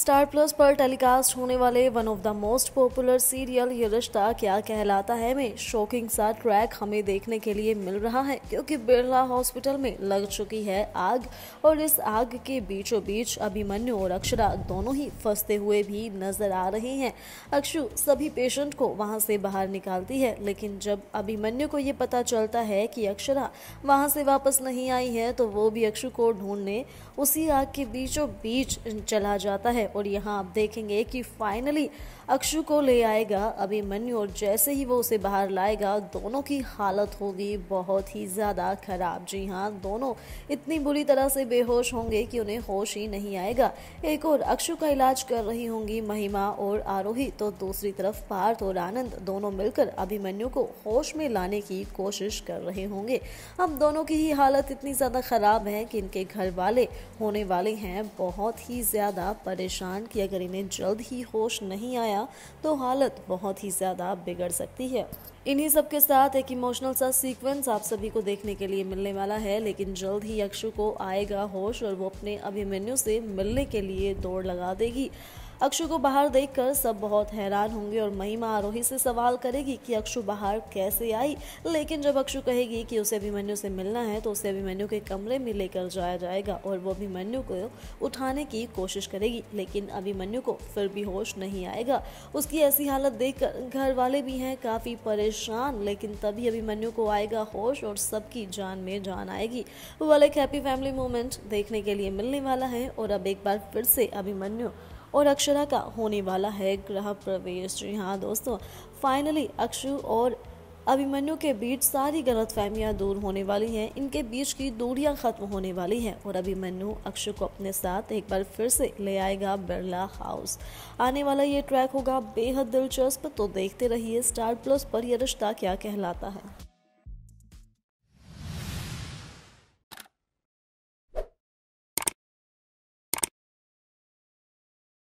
star plus पर telecast होने वाले one of the most popular serial Yeh Rishta क्या कहलाता है में शॉकिंग सा ट्रैक हमें देखने के लिए मिल रहा है क्योंकि बिरला हॉस्पिटल में लग चुकी है आग और इस आग के बीचों बीच अभिमन्यु और अक्षरा दोनों ही फंसते हुए भी नजर आ रहे हैं अक्षु सभी पेशेंट को वहाँ से बाहर निकालती है लेकिन जब अभिमन्यु को ये पता चलता है कि अक्षरा वहाँ से वापस नहीं आई है तो वो भी अक्षु को ढूंढने उसी आग के बीचों बीच चला जाता है और यहाँ आप देखेंगे कि फाइनली अक्षु को ले आएगा अभिमन्यु और जैसे ही वो उसे बाहर लाएगा दोनों की हालत होगी बहुत ही ज़्यादा ख़राब जी हाँ दोनों इतनी बुरी तरह से बेहोश होंगे कि उन्हें होश ही नहीं आएगा एक और अक्षु का इलाज कर रही होंगी महिमा और आरोही तो दूसरी तरफ पार्थ और आनंद दोनों मिलकर अभिमन्यु को होश में लाने की कोशिश कर रहे होंगे अब दोनों की ही हालत इतनी ज़्यादा ख़राब है कि इनके घर वाले होने वाले हैं बहुत ही ज़्यादा परेशान परेशान कि अगर इन्हें जल्द ही होश नहीं आया तो हालत बहुत ही ज़्यादा बिगड़ सकती है इन्हीं सब के साथ एक इमोशनल सा सीक्वेंस आप सभी को देखने के लिए मिलने वाला है लेकिन जल्द ही यक्षु को आएगा होश और वो अपने अभिमन्यु से मिलने के लिए दौड़ लगा देगी अक्षु को बाहर देखकर सब बहुत हैरान होंगे और महिमा आरोही से सवाल करेगी कि अक्षु बाहर कैसे आई लेकिन जब अक्षु कहेगी कि उसे अभिमन्यु से मिलना है तो उसे अभिमन्यु के कमरे में लेकर जाया जाएगा और वो अभिमन्यु को उठाने की कोशिश करेगी लेकिन अभिमन्यु को फिर भी होश नहीं आएगा उसकी ऐसी हालत देख घर वाले भी हैं काफ़ी परेशान लेकिन तभी अभिमन्यु को आएगा होश और सबकी जान में जान आएगी वाला एक हैप्पी फैमिली मोमेंट देखने के लिए मिलने वाला है और अब एक बार फिर से अभिमन्यु और अक्षरा का होने वाला है ग्रह प्रवेश जी हाँ दोस्तों फाइनली अक्षु और अभिमन्यु के बीच सारी गलत फहमियाँ दूर होने वाली हैं इनके बीच की दूरियां खत्म होने वाली हैं और अभिमन्यु अक्षय को अपने साथ एक बार फिर से ले आएगा बिरला हाउस आने वाला ये ट्रैक होगा बेहद दिलचस्प तो देखते रहिए स्टार प्लस पर यह रिश्ता क्या कहलाता है